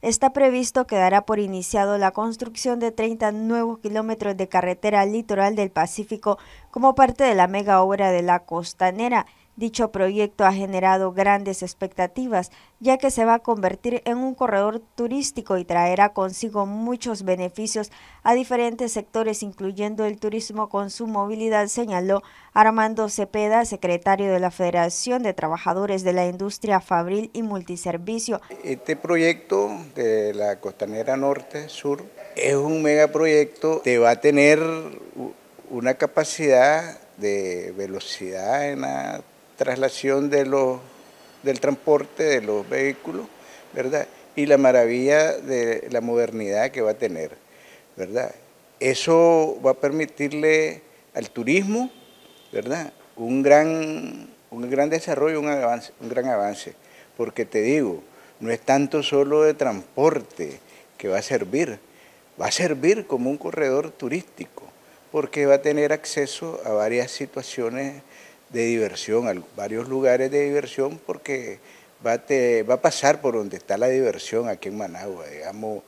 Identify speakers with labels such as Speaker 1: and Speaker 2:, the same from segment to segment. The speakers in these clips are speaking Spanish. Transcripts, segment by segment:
Speaker 1: Está previsto que dará por iniciado la construcción de 30 nuevos kilómetros de carretera litoral del Pacífico como parte de la mega obra de la costanera. Dicho proyecto ha generado grandes expectativas, ya que se va a convertir en un corredor turístico y traerá consigo muchos beneficios a diferentes sectores, incluyendo el turismo con su movilidad, señaló Armando Cepeda, secretario de la Federación de Trabajadores de la Industria Fabril y Multiservicio.
Speaker 2: Este proyecto de la Costanera Norte-Sur es un megaproyecto que va a tener una capacidad de velocidad en la traslación de del transporte de los vehículos, ¿verdad? Y la maravilla de la modernidad que va a tener, ¿verdad? Eso va a permitirle al turismo, ¿verdad? Un gran, un gran desarrollo, un, avance, un gran avance, porque te digo, no es tanto solo de transporte que va a servir, va a servir como un corredor turístico porque va a tener acceso a varias situaciones de diversión, a varios lugares de diversión, porque va a, pasar por donde está la diversión aquí en Managua, digamos,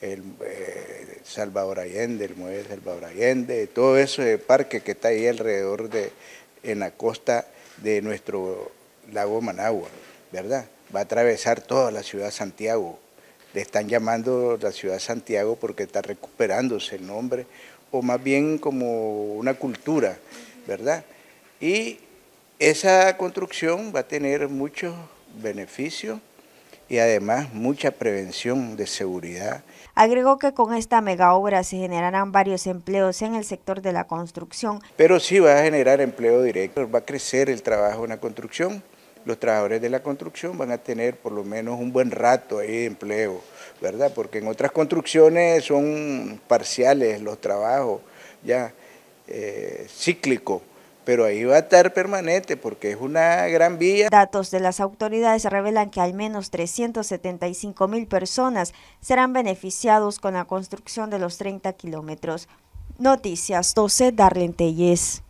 Speaker 2: el eh, Salvador Allende, el Museo Salvador Allende, todo eso de parque que está ahí alrededor de, en la costa de nuestro lago Managua, ¿verdad? Va a atravesar toda la ciudad de Santiago. Le están llamando la ciudad de Santiago porque está recuperándose el nombre o más bien como una cultura, ¿verdad? Y esa construcción va a tener muchos beneficios y además mucha prevención de seguridad.
Speaker 1: Agregó que con esta mega obra se generarán varios empleos en el sector de la construcción.
Speaker 2: Pero sí va a generar empleo directo, va a crecer el trabajo en la construcción. Los trabajadores de la construcción van a tener por lo menos un buen rato de empleo. ¿verdad? Porque en otras construcciones son parciales los trabajos, ya eh, cíclico pero ahí va a estar permanente porque es una
Speaker 1: gran vía. Datos de las autoridades revelan que al menos 375 mil personas serán beneficiados con la construcción de los 30 kilómetros. Noticias 12, Darlene